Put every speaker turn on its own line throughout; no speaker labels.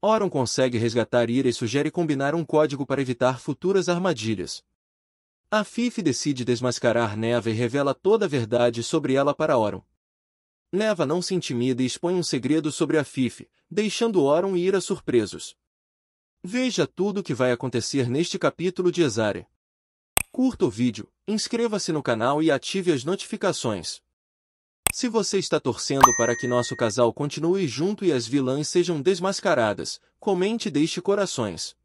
Oron consegue resgatar Ira e sugere combinar um código para evitar futuras armadilhas. A Fife decide desmascarar Neva e revela toda a verdade sobre ela para Oron. Neva não se intimida e expõe um segredo sobre a Fife, deixando Oron e Ira surpresos. Veja tudo o que vai acontecer neste capítulo de Exare. Curta o vídeo, inscreva-se no canal e ative as notificações. Se você está torcendo para que nosso casal continue junto e as vilãs sejam desmascaradas, comente e deixe corações.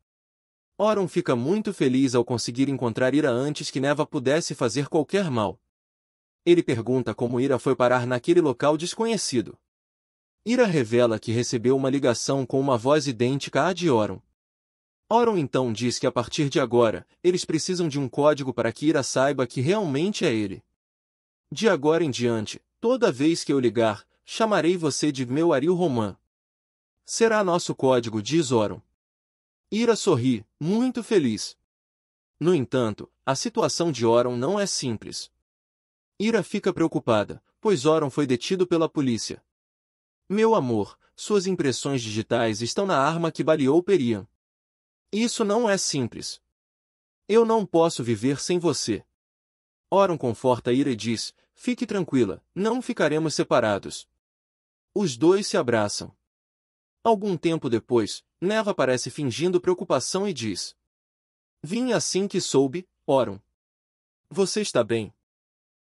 Oron fica muito feliz ao conseguir encontrar Ira antes que Neva pudesse fazer qualquer mal. Ele pergunta como Ira foi parar naquele local desconhecido. Ira revela que recebeu uma ligação com uma voz idêntica à de Oron. Oron então diz que a partir de agora, eles precisam de um código para que Ira saiba que realmente é ele. De agora em diante, Toda vez que eu ligar, chamarei você de meu Ariel Romã. Será nosso código diz Oron. Ira sorri, muito feliz. No entanto, a situação de Oron não é simples. Ira fica preocupada, pois Oron foi detido pela polícia. Meu amor, suas impressões digitais estão na arma que baleou Perian. Isso não é simples. Eu não posso viver sem você. Oron conforta Ira e diz, Fique tranquila, não ficaremos separados. Os dois se abraçam. Algum tempo depois, Neva aparece fingindo preocupação e diz: Vim assim que soube, Oron. Você está bem?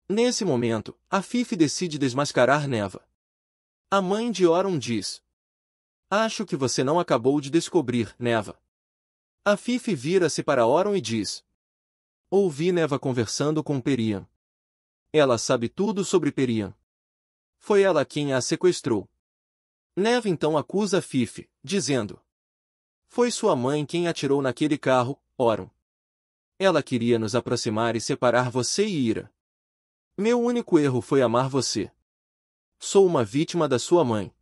Nesse momento, a Fife decide desmascarar Neva. A mãe de Oron diz: Acho que você não acabou de descobrir, Neva. A Fife vira-se para Oron e diz: Ouvi Neva conversando com Perian. Ela sabe tudo sobre Perian. Foi ela quem a sequestrou. Neve então acusa Fife, dizendo. Foi sua mãe quem atirou naquele carro, Oron. Ela queria nos aproximar e separar você e Ira. Meu único erro foi amar você. Sou uma vítima da sua mãe.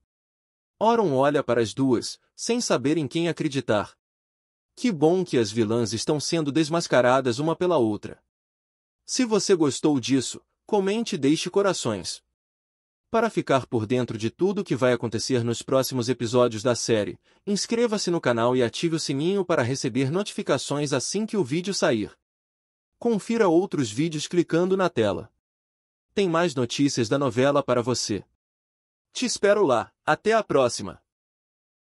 Oron olha para as duas, sem saber em quem acreditar. Que bom que as vilãs estão sendo desmascaradas uma pela outra. Se você gostou disso, comente e deixe corações. Para ficar por dentro de tudo o que vai acontecer nos próximos episódios da série, inscreva-se no canal e ative o sininho para receber notificações assim que o vídeo sair. Confira outros vídeos clicando na tela. Tem mais notícias da novela para você. Te espero lá, até a próxima!